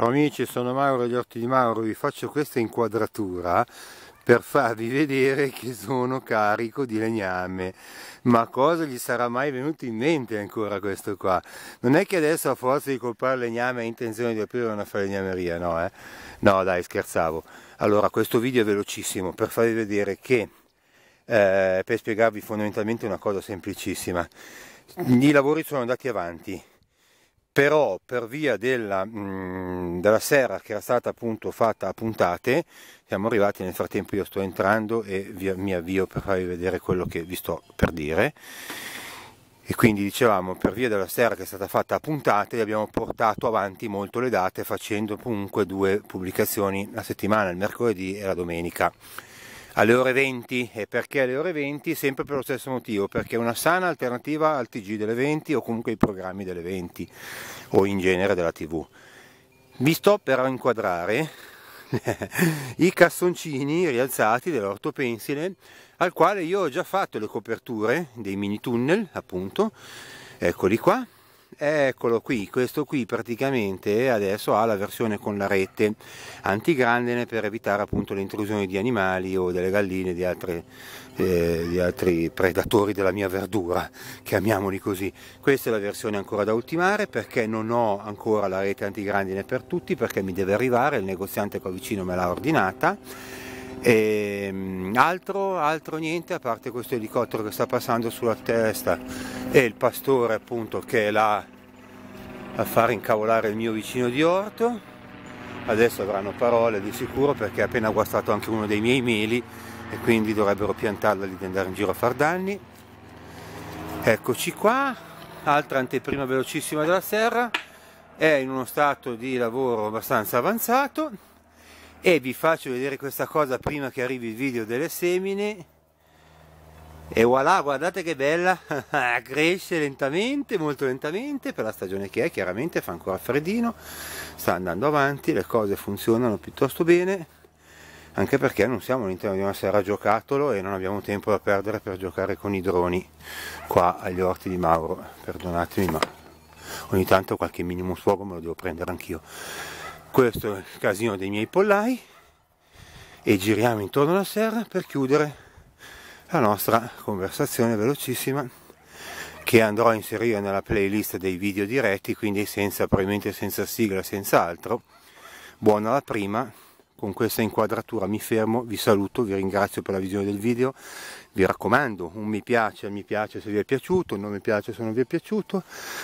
Ciao amici, sono Mauro gli Orti di Mauro, vi faccio questa inquadratura per farvi vedere che sono carico di legname. Ma cosa gli sarà mai venuto in mente ancora questo qua? Non è che adesso a forza di colpare legname ha intenzione di aprire una falegnameria, no eh? No dai, scherzavo. Allora, questo video è velocissimo per farvi vedere che, eh, per spiegarvi fondamentalmente una cosa semplicissima. I lavori sono andati avanti, però per via della... Mm, dalla serra che era stata appunto fatta a puntate, siamo arrivati, nel frattempo io sto entrando e via, mi avvio per farvi vedere quello che vi sto per dire. E quindi dicevamo, per via della serra che è stata fatta a puntate, abbiamo portato avanti molto le date facendo comunque due pubblicazioni la settimana, il mercoledì e la domenica alle ore 20 e perché alle ore 20 sempre per lo stesso motivo perché è una sana alternativa al TG delle 20 o comunque ai programmi delle 20 o in genere della TV vi sto per inquadrare i cassoncini rialzati dell'ortopensile al quale io ho già fatto le coperture dei mini tunnel, appunto, eccoli qua, eccolo qui questo qui praticamente adesso ha la versione con la rete antigrandene per evitare appunto le intrusioni di animali o delle galline di altri, eh, di altri predatori della mia verdura chiamiamoli così questa è la versione ancora da ultimare perché non ho ancora la rete antigrandine per tutti perché mi deve arrivare il negoziante qua vicino me l'ha ordinata e, ehm, altro, altro niente a parte questo elicottero che sta passando sulla testa e il pastore appunto che è là a far incavolare il mio vicino di orto adesso avranno parole di sicuro perché ha appena guastato anche uno dei miei meli e quindi dovrebbero piantarla lì di andare in giro a far danni eccoci qua altra anteprima velocissima della serra è in uno stato di lavoro abbastanza avanzato e vi faccio vedere questa cosa prima che arrivi il video delle semine e voilà guardate che bella cresce lentamente molto lentamente per la stagione che è chiaramente fa ancora freddino sta andando avanti le cose funzionano piuttosto bene anche perché non siamo all'interno di una serra giocattolo e non abbiamo tempo da perdere per giocare con i droni qua agli orti di Mauro perdonatemi ma ogni tanto qualche minimo sfogo me lo devo prendere anch'io questo è il casino dei miei pollai e giriamo intorno alla serra per chiudere la nostra conversazione velocissima che andrò a inserire nella playlist dei video diretti quindi senza, probabilmente senza sigla senza altro buona la prima con questa inquadratura mi fermo, vi saluto, vi ringrazio per la visione del video, vi raccomando un mi piace, mi piace se vi è piaciuto, non mi piace se non vi è piaciuto,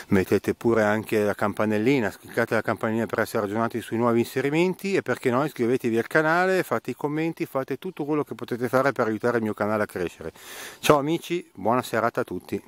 mettete pure anche la campanellina, cliccate la campanellina per essere aggiornati sui nuovi inserimenti e perché no iscrivetevi al canale, fate i commenti, fate tutto quello che potete fare per aiutare il mio canale a crescere. Ciao amici, buona serata a tutti.